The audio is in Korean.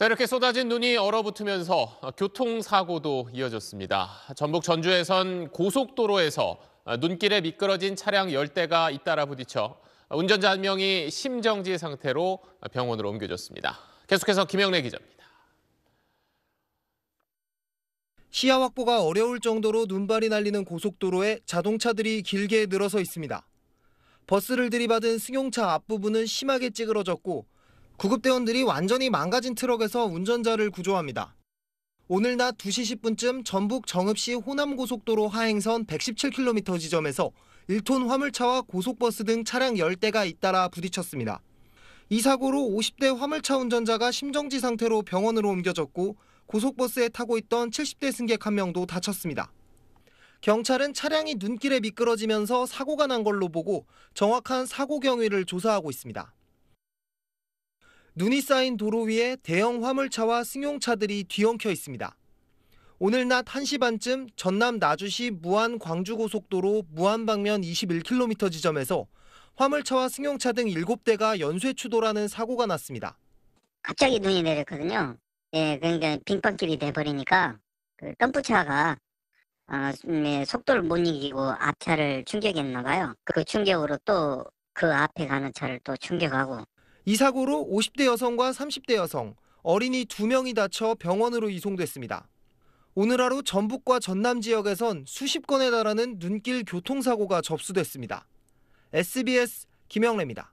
자, 이렇게 쏟아진 눈이 얼어붙으면서 교통사고도 이어졌습니다. 전북 전주에선 고속도로에서 눈길에 미끄러진 차량 1 0대가 잇따라 부딪혀 운전자 한 명이 심정지 상태로 병원으로 옮겨졌습니다. 계속해서 김영래 기자입니다. 시야 확보가 어려울 정도로 눈발이 날리는 고속도로에 자동차들이 길게 늘어서 있습니다. 버스를 들이받은 승용차 앞부분은 심하게 찌그러졌고 구급대원들이 완전히 망가진 트럭에서 운전자를 구조합니다. 오늘 낮 2시 10분쯤 전북 정읍시 호남고속도로 하행선 117km 지점에서 1톤 화물차와 고속버스 등 차량 10대가 잇따라 부딪혔습니다. 이 사고로 50대 화물차 운전자가 심정지 상태로 병원으로 옮겨졌고 고속버스에 타고 있던 70대 승객 한 명도 다쳤습니다. 경찰은 차량이 눈길에 미끄러지면서 사고가 난 걸로 보고 정확한 사고 경위를 조사하고 있습니다. 눈이 쌓인 도로 위에 대형 화물차와 승용차들이 뒤엉켜 있습니다. 오늘 낮 1시 반쯤 전남 나주시 무안 광주고속도로 무안 방면 21km 지점에서 화물차와 승용차 등 7대가 연쇄 추돌하는 사고가 났습니다. 갑자기 눈이 내렸거든요. 예, 그러니까 빙판길이 돼버리니까 그 덤프차가 아, 어, 음, 예, 속도를 못 이기고 앞차를 충격했나 봐요. 그 충격으로 또 그 앞에 가는 차를 또 충격하고 이 사고로 50대 여성과 30대 여성, 어린이 2명이 다쳐 병원으로 이송됐습니다. 오늘 하루 전북과 전남 지역에선 수십 건에 달하는 눈길 교통사고가 접수됐습니다. SBS 김영래입니다.